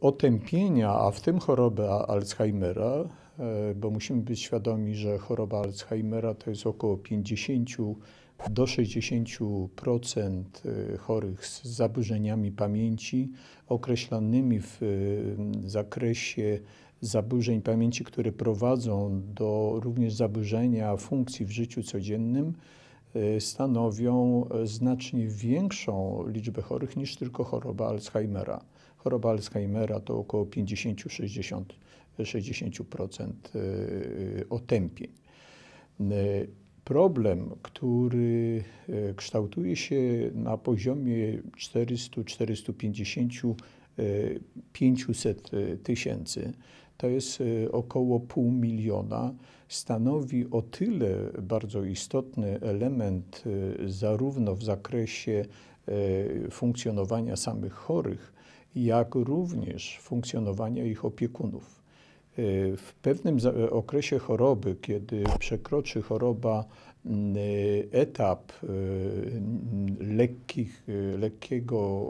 otępienia, a w tym chorobę Alzheimera, e, bo musimy być świadomi, że choroba Alzheimera to jest około 50 do 60% e, chorych z zaburzeniami pamięci określanymi w zakresie zaburzeń pamięci, które prowadzą do również zaburzenia funkcji w życiu codziennym, e, stanowią znacznie większą liczbę chorych niż tylko choroba Alzheimera. Choroba Alzheimera to około 50-60% 60% y, y, otępień. Y, problem, który kształtuje się na poziomie 400-450 500 tysięcy, to jest około pół miliona, stanowi o tyle bardzo istotny element zarówno w zakresie funkcjonowania samych chorych, jak również funkcjonowania ich opiekunów. Y, w pewnym y, okresie choroby, kiedy przekroczy choroba y, etap lekkich, lekkiego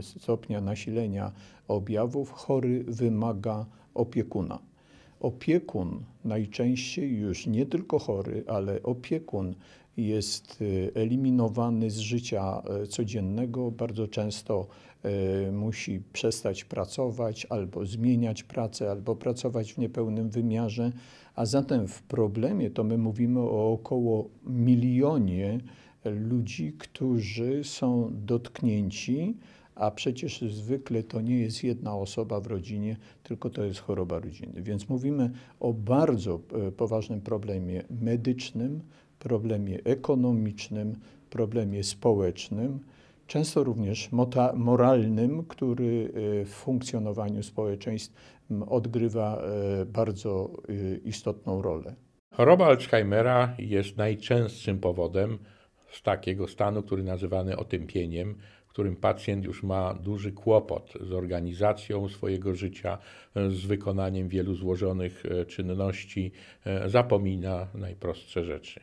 stopnia nasilenia objawów, chory wymaga opiekuna opiekun, najczęściej już nie tylko chory, ale opiekun jest e, eliminowany z życia e, codziennego, bardzo często e, musi przestać pracować albo zmieniać pracę, albo pracować w niepełnym wymiarze, a zatem w problemie to my mówimy o około milionie ludzi, którzy są dotknięci a przecież zwykle to nie jest jedna osoba w rodzinie, tylko to jest choroba rodziny. Więc mówimy o bardzo e, poważnym problemie medycznym, problemie ekonomicznym, problemie społecznym, często również moralnym, który e, w funkcjonowaniu społeczeństw odgrywa e, bardzo istotną rolę. Choroba Alzheimera jest najczęstszym powodem z takiego stanu, który nazywany otępieniem, w którym pacjent już ma duży kłopot z organizacją swojego życia, z wykonaniem wielu złożonych e, czynności, e, zapomina najprostsze rzeczy.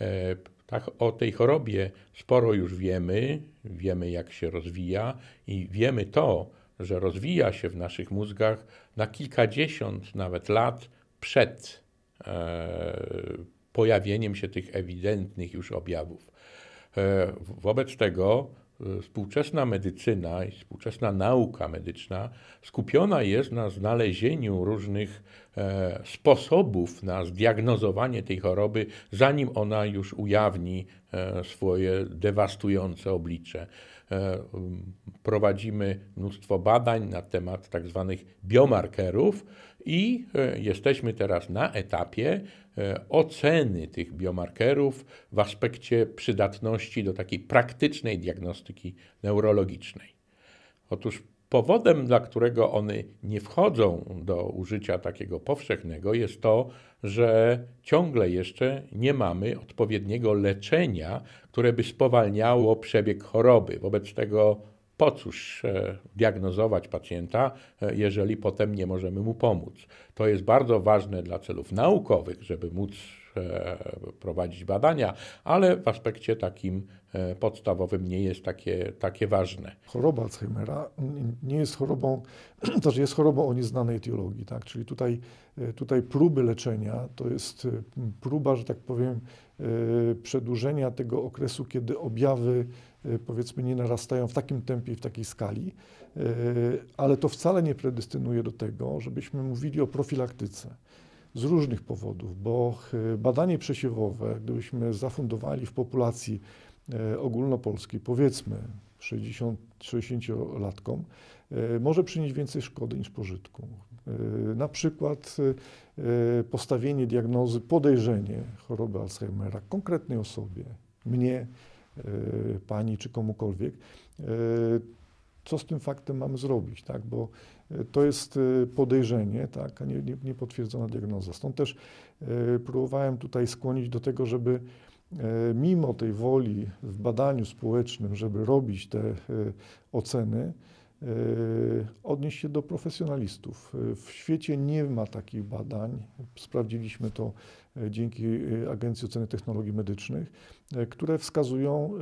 E, tak, o tej chorobie sporo już wiemy, wiemy jak się rozwija i wiemy to, że rozwija się w naszych mózgach na kilkadziesiąt nawet lat przed e, pojawieniem się tych ewidentnych już objawów. E, wobec tego e, współczesna medycyna i współczesna nauka medyczna skupiona jest na znalezieniu różnych e, sposobów na zdiagnozowanie tej choroby, zanim ona już ujawni swoje dewastujące oblicze. E, um, prowadzimy mnóstwo badań na temat tak zwanych biomarkerów i e, jesteśmy teraz na etapie e, oceny tych biomarkerów w aspekcie przydatności do takiej praktycznej diagnostyki neurologicznej. Otóż Powodem, dla którego one nie wchodzą do użycia takiego powszechnego, jest to, że ciągle jeszcze nie mamy odpowiedniego leczenia, które by spowalniało przebieg choroby. Wobec tego po cóż e, diagnozować pacjenta, e, jeżeli potem nie możemy mu pomóc. To jest bardzo ważne dla celów naukowych, żeby móc e, prowadzić badania, ale w aspekcie takim e, podstawowym nie jest takie, takie ważne. Choroba Alzheimera nie jest chorobą, też jest chorobą o nieznanej etiologii, tak? czyli tutaj, e, tutaj próby leczenia to jest próba, że tak powiem, przedłużenia tego okresu, kiedy objawy powiedzmy nie narastają w takim tempie i w takiej skali, ale to wcale nie predestynuje do tego, żebyśmy mówili o profilaktyce profilaktyce z różnych powodów, bo badanie przesiewowe, gdybyśmy zafundowali w populacji e, ogólnopolskiej, powiedzmy 60-latkom, e, może przynieść więcej szkody niż pożytku. E, na przykład postawienie diagnozy podejrzenie choroby Alzheimera konkretnej osobie, mnie, pani czy komukolwiek, co z tym faktem mamy zrobić, tak? bo e, to jest e, podejrzenie, tak? a nie, nie, nie potwierdzona diagnoza. Stąd też e, próbowałem tutaj skłonić do tego, żeby mimo tej woli w badaniu społecznym, żeby robić te oceny, odnieść się do profesjonalistów. W świecie nie ma takich badań. Sprawdziliśmy to dzięki Agencji Oceny Technologii Medycznych, które wskazują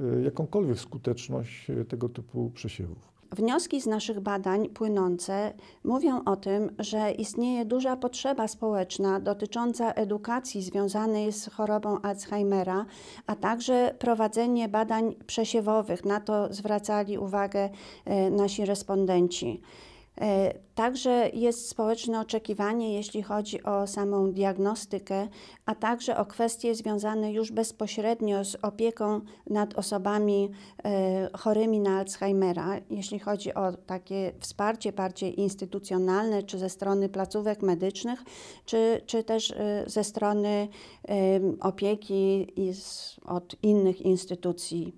Y, jakąkolwiek skuteczność y, tego typu przesiewów. Wnioski z naszych badań płynące mówią o tym, że istnieje duża potrzeba społeczna dotycząca edukacji związanej z chorobą Alzheimera, a także prowadzenie badań przesiewowych. Na to zwracali uwagę y, nasi respondenci. E, także jest społeczne oczekiwanie, jeśli chodzi o samą diagnostykę, a także o kwestie związane już bezpośrednio z opieką nad osobami e, chorymi na Alzheimera, jeśli chodzi o takie wsparcie bardziej instytucjonalne, czy ze strony placówek medycznych, czy, czy też e, ze strony opieki od innych instytucji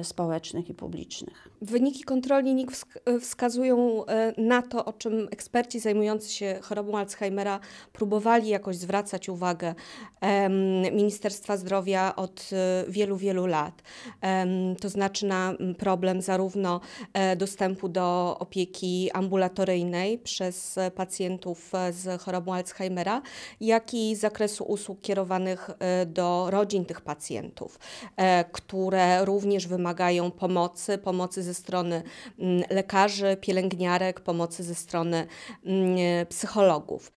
Y, społecznych i publicznych. Wyniki kontroli NIK y, wskazują y, na to, o czym eksperci zajmujący się chorobą Alzheimera próbowali jakoś zwracać uwagę Ministerstwa Zdrowia od wielu, wielu lat. To znaczy na problem zarówno e, dostępu do opieki ambulatoryjnej przez pacjentów e, z chorobą Alzheimera, jak i zakresu usług kierowanych e, do rodzin tych pacjentów, które również wymagają pomocy, pomocy ze strony mm, lekarzy, pielęgniarek, pomocy ze strony mm, psychologów.